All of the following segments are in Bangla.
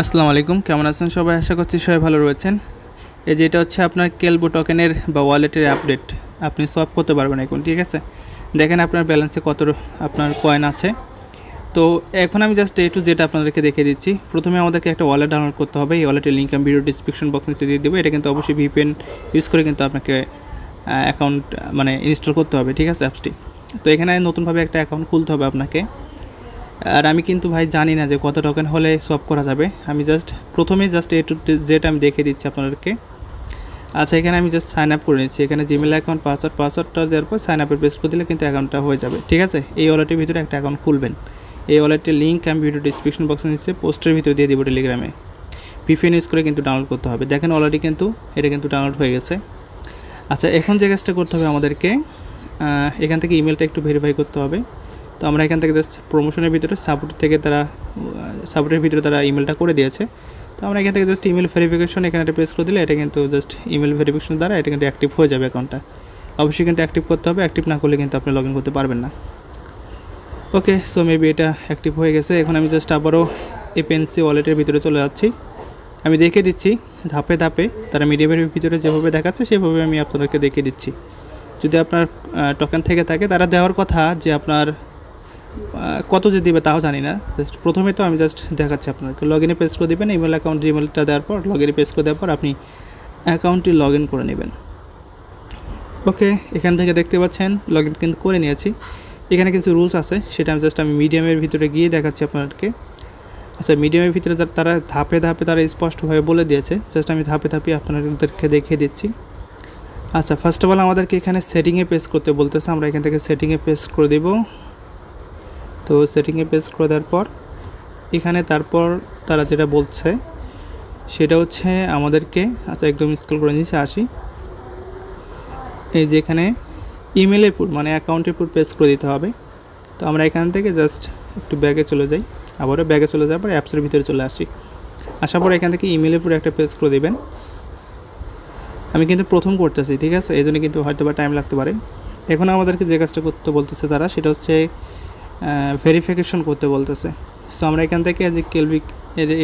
আসসালামু আলাইকুম কেমন আছেন সবাই আশা করছি সবাই ভালো রয়েছেন এই যে এটা হচ্ছে আপনার কেলবো টোকেনের বা ওয়ালেটের আপডেট আপনি সব করতে পারবেন এখন ঠিক আছে দেখেন আপনার ব্যালেন্সে কত আপনার কয়েন আছে তো এখন আমি জাস্ট এ টু জেড আপনাদেরকে দেখে দিচ্ছি প্রথমে আমাদেরকে একটা ওয়ালেট ডাউনলোড করতে হবে এই ওয়ালেটের লিঙ্ক আমি ভিডিও ডিসক্রিপশন বক্স নিচে দিয়ে দেবো এটা কিন্তু অবশ্যই ভিপিএন ইউজ করে কিন্তু আপনাকে অ্যাকাউন্ট মানে ইনস্টল করতে হবে ঠিক আছে অ্যাপসটি তো এখানে নতুনভাবে একটা অ্যাকাউন্ট খুলতে হবে আপনাকে আর আমি কিন্তু ভাই জানি না যে কত টোকেন হলে সব করা যাবে আমি জাস্ট প্রথমে জাস্ট এ টু জেড আমি দেখে দিচ্ছি আপনাদেরকে আচ্ছা এখানে আমি জাস্ট সাইন আপ করে নিচ্ছি এখানে জিমেল অ্যাকাউন্ট পাসওয়ার্ড পাসওয়ার্ডটা দেওয়ার পর সাইন আপের পেস করে দিলে কিন্তু অ্যাকাউন্টটা হয়ে যাবে ঠিক আছে এই ওয়ালেটের ভিতরে একটা অ্যাকাউন্ট খুলবেন এই ওয়ালেটের লিঙ্ক আমি ভিডিও ডিসক্রিপশন বক্সে নিচ্ছে পোস্টের ভিতরে দিয়ে দেবো টেলিগ্রামে পিফিএন ইউজ করে কিন্তু ডাউনলোড করতে হবে দেখেন অলরেডি কিন্তু এটা কিন্তু ডাউনলোড হয়ে গেছে আচ্ছা এখন যে কাজটা করতে হবে আমাদেরকে এখান থেকে ইমেলটা একটু ভেরিফাই করতে হবে তো আমরা এখান থেকে জাস্ট প্রমোশনের ভিতরে সাপোর্ট থেকে তারা সাপোর্টের ভিতরে তারা ইমেলটা করে দিয়েছে তো আমরা এখান থেকে জাস্ট ইমেল ভেরিফিকেশন এখানে একটা প্রেস করে দিলে এটা কিন্তু জাস্ট ইমেল ভেরিফিকেশন দ্বারা এটা কিন্তু অ্যাক্টিভ হয়ে যাবে অ্যাকাউন্টটা অবশ্যই কিন্তু অ্যাক্টিভ করতে হবে অ্যাক্টিভ না করলে কিন্তু আপনি লগ ইন করতে পারবেন না ওকে সো মেবি এটা অ্যাক্টিভ হয়ে গেছে এখন আমি জাস্ট আবারও এপিএনসি ওয়ালেটের ভিতরে চলে যাচ্ছি আমি দেখে দিচ্ছি ধাপে ধাপে তারা মিডিয়ামের ভিতরে যেভাবে দেখাচ্ছে সেভাবে আমি আপনাদেরকে দেখে দিচ্ছি যদি আপনার টোকেন থেকে থাকে তারা দেওয়ার কথা যে আপনার কত যে দেবে তাও জানি না জাস্ট প্রথমে তো আমি জাস্ট দেখাচ্ছি আপনাকে লগ ইনে পেজ করে দেবেন ইমেল অ্যাকাউন্ট ইমেলটা দেওয়ার পর লগ ইনে পেজ করে দেওয়ার পর আপনি অ্যাকাউন্টটি লগ ইন করে নেবেন ওকে এখান থেকে দেখতে পাচ্ছেন লগ ইন কিন্তু করে নিয়েছি এখানে কিছু রুলস আছে সেটা আমি জাস্ট আমি মিডিয়ামের ভিতরে গিয়ে দেখাচ্ছি আপনাদেরকে আচ্ছা মিডিয়ামের ভিতরে তারা ধাপে ধাপে তারা স্পষ্টভাবে বলে দিয়েছে জাস্ট আমি ধাপে ধাপে আপনাদেরকে দেখিয়ে দিচ্ছি আচ্ছা ফার্স্ট অফ অল আমাদেরকে এখানে সেটিংয়ে পেস করতে বলতেছে আমরা এখান থেকে সেটিংয়ে পেস করে দেবো তো সেটিংয়ে পেজ করে দেওয়ার পর এখানে তারপর তারা যেটা বলছে সেটা হচ্ছে আমাদেরকে আচ্ছা একদম স্কুল করে নিচে আসি এই যে এখানে ইমেলের পুর মানে অ্যাকাউন্টের পুর পেজ করে দিতে হবে তো আমরা এখান থেকে জাস্ট একটু ব্যাগে চলে যাই আবারও ব্যাগে চলে যাওয়ার পর অ্যাপসের ভিতরে চলে আসি আসার পর এখান থেকে ইমেলের পুরো একটা পেজ করে দেবেন আমি কিন্তু প্রথম করতেছি ঠিক আছে এই জন্য কিন্তু হয়তো বা টাইম লাগতে পারে এখন আমাদেরকে যে কাজটা করতে বলতেছে তারা সেটা হচ্ছে ভেরিফিকেশন করতে বলতেছে সো আমরা এখান থেকে যে কেলভিক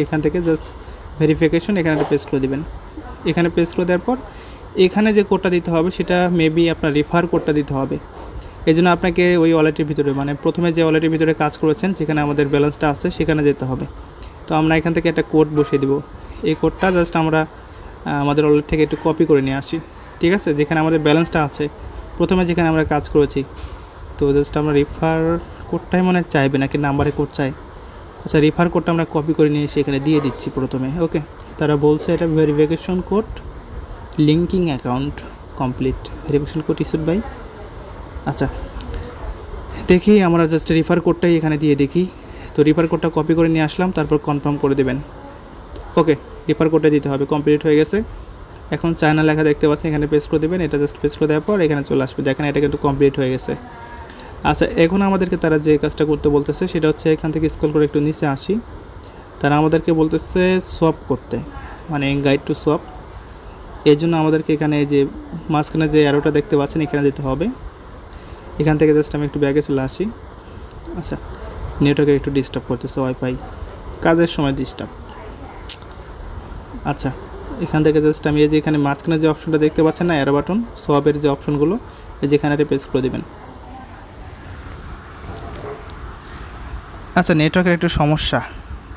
এখান থেকে জাস্ট ভেরিফিকেশন এখানে একটা পেস্ট করে দেবেন এখানে পেস্ট করে দেওয়ার পর এখানে যে কোডটা দিতে হবে সেটা মেবি আপনার রেফার কোডটা দিতে হবে এই জন্য আপনাকে ওই ওয়ালেটের ভিতরে মানে প্রথমে যে ওয়ালেটের ভিতরে কাজ করেছেন যেখানে আমাদের ব্যালেন্সটা আছে সেখানে যেতে হবে তো আমরা এখান থেকে একটা কোড বসিয়ে দিব এই কোডটা জাস্ট আমরা আমাদের ওয়ালেট থেকে একটু কপি করে নিয়ে আসি ঠিক আছে যেখানে আমাদের ব্যালেন্সটা আছে প্রথমে যেখানে আমরা কাজ করেছি তো জাস্ট আমরা রিফার কোডটাই মনে চাইবে নাকি নাম্বারে কোড চাই আচ্ছা রেফার কোডটা আমরা কপি করে নিয়ে সেখানে দিয়ে দিচ্ছি প্রথমে ওকে তারা বলছে এটা verification code linking account complete verification code issued by আচ্ছা দেখি আমরা জাস্ট রিফার কোডটাই এখানে দিয়ে দেখি তো রিফার কোডটা কপি করে নিয়ে আসলাম তারপর কনফার্ম করে দেবেন ওকে রিফার কোডটা দিতে হবে কমপ্লিট হয়ে গেছে এখন চায়না লেখা দেখতে পাচ্ছি এখানে পেস্ট করে দেবেন এটা জাস্ট পেস্ট করে দেওয়ার পর এখানে চলে আসবে দেখেন এটা কিন্তু কমপ্লিট হয়ে গেছে আচ্ছা এখন আমাদেরকে তারা যে কাজটা করতে বলতেছে সেটা হচ্ছে এখান থেকে স্কল করে একটু নিচে আসি তারা আমাদেরকে বলতেছে সপ করতে মানে গাইড টু সপ এর জন্য আমাদেরকে এখানে যে মাঝখানে যে অ্যারোটা দেখতে পাচ্ছেন এখানে যেতে হবে এখান থেকে জাস্ট আমি একটু ব্যাগে চলে আসি আচ্ছা নেটওয়ার্কের একটু ডিস্টার্ব করতেছে ওয়াইফাই কাজের সময় ডিস্টার্ব আচ্ছা এখান থেকে জাস্ট আমি এই যে এখানে মাঝখানে যে অপশনটা দেখতে পাচ্ছেন না অ্যারো বাটন সোয়াবের যে অপশনগুলো এই যেখানে একটা প্রেস করে দেবেন আচ্ছা নেটওয়ার্কের একটু সমস্যা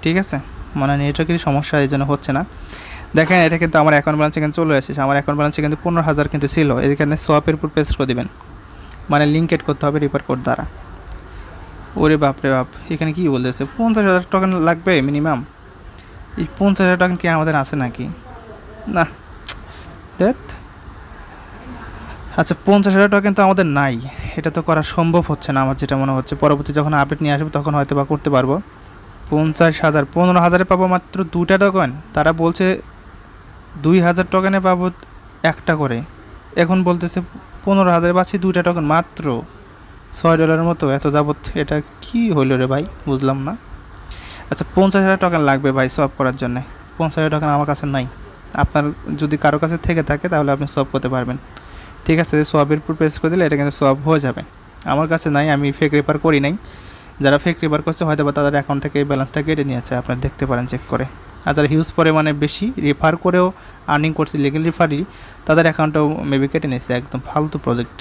ঠিক আছে মানে নেটওয়ার্কের সমস্যা এই জন্য হচ্ছে না দেখেন এটা কিন্তু আমার অ্যাকাউন্ট ব্যালেন্সে কিন্তু চলে এসেছে আমার অ্যাকাউন্ট ব্যালেন্সে কিন্তু পনেরো হাজার কিন্তু ছিল এখানে সোয়াপের উপর পেস্ট করে দেবেন মানে লিঙ্ক এড করতে হবে রিপার কোড দ্বারা ওরে বাপরে বাপ এখানে কী বলতেছে পঞ্চাশ হাজার টাকা লাগবে মিনিমাম এই পঞ্চাশ হাজার টাকা কি আমাদের আছে নাকি না দেখ আচ্ছা পঞ্চাশ হাজার টাকা কিন্তু আমাদের নাই এটা তো করা সম্ভব হচ্ছে না আমার যেটা মনে হচ্ছে পরবর্তী যখন আপডেট নিয়ে আসবে তখন হয়তো বা করতে পারবো পঞ্চাশ হাজার পনেরো হাজারে পাবো মাত্র দুটা টোকেন তারা বলছে দুই হাজার টোকেনে পাবো একটা করে এখন বলতেছে পনেরো হাজারে পাচ্ছি দুইটা টোকেন মাত্র ছয় ডলারের মতো এত যাবৎ এটা কি হলো রে ভাই বুঝলাম না আচ্ছা পঞ্চাশ হাজার টোকেন লাগবে ভাই সব করার জন্যে পঞ্চাশ হাজার টোকেন আমার কাছে নাই আপনার যদি কারো কাছে থেকে থাকে তাহলে আপনি সব করতে পারবেন ঠিক আছে যে সোয়াবের উপর প্রেস করে দিলে এটা কিন্তু সোয়াব হয়ে যাবে আমার কাছে নাই আমি ফেক রেফার করি নাই যারা ফেক রেফার করছে হয়তো বা তাদের অ্যাকাউন্ট থেকে ব্যালেন্সটা কেটে নিয়েছে আপনারা দেখতে পারেন চেক করে আর যারা হিউজ পরিমাণে বেশি রেফার করেও আর্নিং করছে লিগেল রেফারি তাদের অ্যাকাউন্টও মেবি কেটে নিয়েছে একদম ফালতু প্রজেক্ট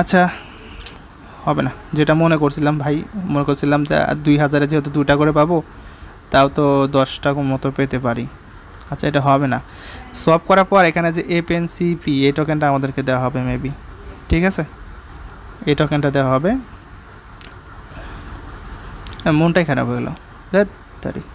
আচ্ছা হবে না যেটা মনে করছিলাম ভাই মনে করছিলাম যে দুই হাজারে যেহেতু দুটা করে পাবো তাও তো দশটা মতো পেতে পারি আচ্ছা এটা হবে না সোয়াপ করার পর এখানে যে এফ এন সি পি এই টোকেনটা আমাদেরকে দেওয়া হবে মেবি ঠিক আছে এই টোকেনটা দেওয়া হবে মনটাই খারাপ হয়ে গেল তারিখ